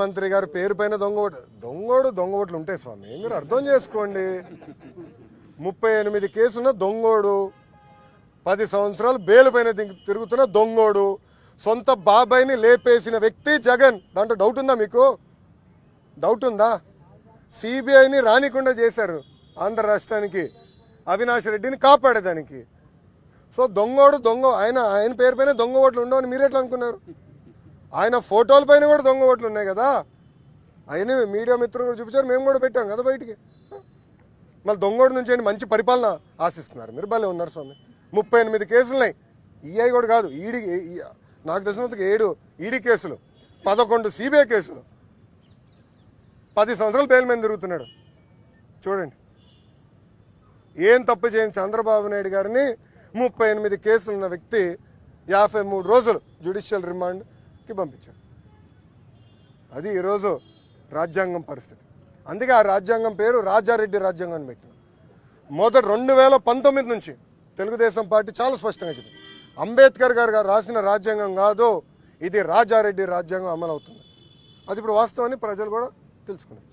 మంత్రి గారు పేరు పైన దొంగ దొంగోడు దొంగ ఓట్లు ఉంటాయి స్వామి మీరు అర్థం చేసుకోండి ముప్పై ఎనిమిది కేసున్న దొంగోడు పది సంవత్సరాలు బెయిల్ పైన తిరుగుతున్న దొంగోడు సొంత బాబాయిని లేపేసిన వ్యక్తి జగన్ దాంట్లో డౌట్ ఉందా మీకు డౌట్ ఉందా సిబిఐని రానికుండా చేశారు ఆంధ్ర రాష్ట్రానికి అవినాష్ రెడ్డిని కాపాడేదానికి సో దొంగోడు దొంగ ఆయన ఆయన పేరు పైన దొంగ ఓట్లు ఉండవని మీరు ఎట్లా అనుకున్నారు ఆయన ఫోటోల పైన కూడా దొంగ ఓట్లు ఉన్నాయి కదా ఆయన మీడియా మిత్రులు కూడా చూపించారు మేము కూడా పెట్టాం కదా బయటికి మళ్ళీ దొంగోడి నుంచి మంచి పరిపాలన ఆశిస్తున్నారు మీరు భలే ఉన్నారు స్వామి ముప్పై ఎనిమిది కేసులు ఉన్నాయి ఈఐ కూడా కాదు ఈడి నాకు తెలిసినంతకు ఏడు ఈడి కేసులు పదకొండు సిబిఐ కేసులు పది సంవత్సరాలు బెయిల్ మీద తిరుగుతున్నాడు చూడండి ఏం తప్పు చేయని చంద్రబాబు నాయుడు గారిని ముప్పై ఎనిమిది కేసులున్న వ్యక్తి యాభై మూడు రోజులు జ్యుడిషియల్ రిమాండ్ కోర్టుకి పంపించాడు అది ఈరోజు రాజ్యాంగం పరిస్థితి అందుకే ఆ రాజ్యాంగం పేరు రాజారెడ్డి రాజ్యాంగం పెట్టిన మొదటి రెండు వేల పంతొమ్మిది నుంచి తెలుగుదేశం పార్టీ చాలా స్పష్టంగా చెప్పింది అంబేద్కర్ గారు రాసిన రాజ్యాంగం కాదు ఇది రాజారెడ్డి రాజ్యాంగం అమలవుతుంది అది ఇప్పుడు వాస్తవాన్ని ప్రజలు కూడా తెలుసుకున్నారు